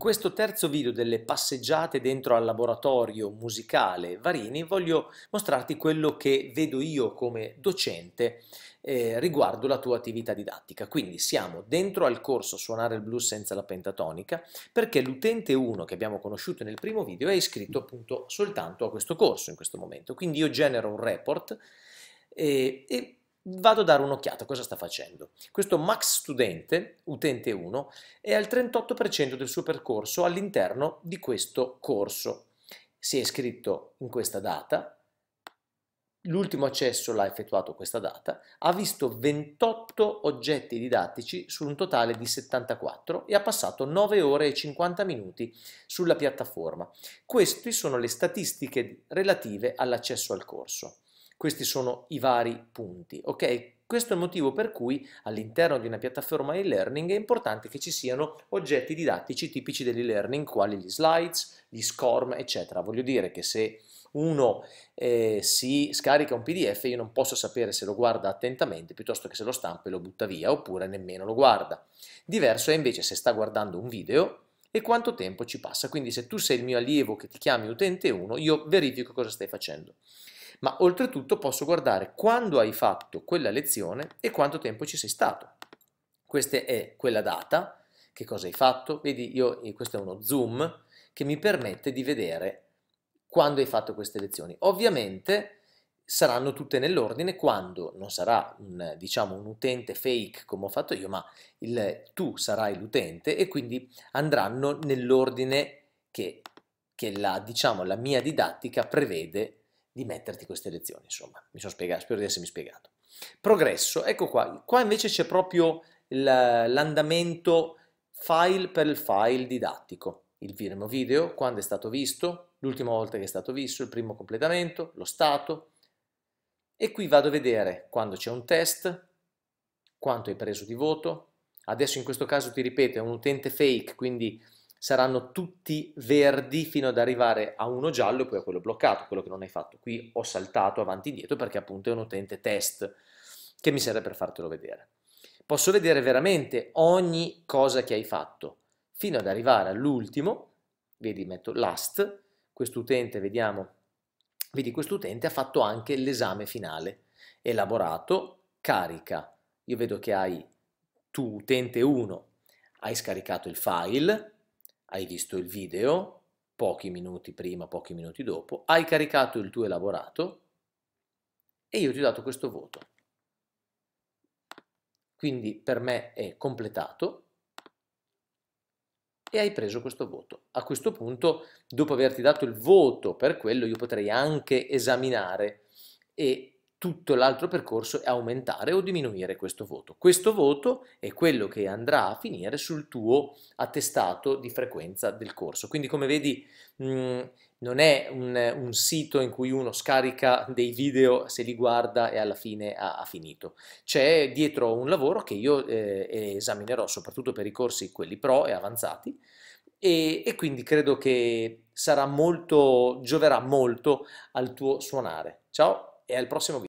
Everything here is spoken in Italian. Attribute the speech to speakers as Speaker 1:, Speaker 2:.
Speaker 1: In questo terzo video delle passeggiate dentro al laboratorio musicale Varini voglio mostrarti quello che vedo io come docente eh, riguardo la tua attività didattica. Quindi siamo dentro al corso Suonare il blues senza la pentatonica perché l'utente 1 che abbiamo conosciuto nel primo video è iscritto appunto soltanto a questo corso in questo momento. Quindi io genero un report eh, e, e vado a dare un'occhiata cosa sta facendo. Questo max studente, utente 1, è al 38% del suo percorso all'interno di questo corso. Si è iscritto in questa data, l'ultimo accesso l'ha effettuato questa data, ha visto 28 oggetti didattici su un totale di 74 e ha passato 9 ore e 50 minuti sulla piattaforma. Queste sono le statistiche relative all'accesso al corso. Questi sono i vari punti, ok? Questo è il motivo per cui all'interno di una piattaforma e-learning è importante che ci siano oggetti didattici tipici dell'e-learning, quali gli slides, gli SCORM, eccetera. Voglio dire che se uno eh, si scarica un PDF, io non posso sapere se lo guarda attentamente piuttosto che se lo stampa e lo butta via oppure nemmeno lo guarda. Diverso è invece se sta guardando un video e quanto tempo ci passa. Quindi se tu sei il mio allievo che ti chiami utente 1, io verifico cosa stai facendo. Ma oltretutto posso guardare quando hai fatto quella lezione e quanto tempo ci sei stato. Questa è quella data, che cosa hai fatto, vedi io, eh, questo è uno zoom che mi permette di vedere quando hai fatto queste lezioni. Ovviamente saranno tutte nell'ordine quando non sarà un, diciamo, un utente fake come ho fatto io, ma il, tu sarai l'utente e quindi andranno nell'ordine che, che la, diciamo, la mia didattica prevede di metterti queste lezioni. Insomma, mi sono spiegato, spero di essermi spiegato. Progresso, ecco qua. Qua invece c'è proprio l'andamento file per file didattico. Il primo video, quando è stato visto, l'ultima volta che è stato visto, il primo completamento, lo stato, e qui vado a vedere quando c'è un test, quanto hai preso di voto. Adesso in questo caso ti ripeto, è un utente fake, quindi saranno tutti verdi fino ad arrivare a uno giallo e poi a quello bloccato, quello che non hai fatto. Qui ho saltato avanti e indietro perché appunto è un utente test che mi serve per fartelo vedere. Posso vedere veramente ogni cosa che hai fatto fino ad arrivare all'ultimo, vedi metto last, questo utente vediamo Vedi, questo utente ha fatto anche l'esame finale, elaborato, carica. Io vedo che hai tu, utente 1, hai scaricato il file, hai visto il video, pochi minuti prima, pochi minuti dopo, hai caricato il tuo elaborato e io ti ho dato questo voto. Quindi per me è completato e hai preso questo voto. A questo punto, dopo averti dato il voto per quello, io potrei anche esaminare e tutto l'altro percorso è aumentare o diminuire questo voto. Questo voto è quello che andrà a finire sul tuo attestato di frequenza del corso. Quindi come vedi mm, non è un, un, sito in cui uno scarica dei video, se li guarda e alla fine ha, ha finito. C'è dietro un lavoro che io eh, esaminerò soprattutto per i corsi quelli pro e avanzati e, e quindi credo che sarà molto, gioverà molto al tuo suonare. Ciao e al prossimo video.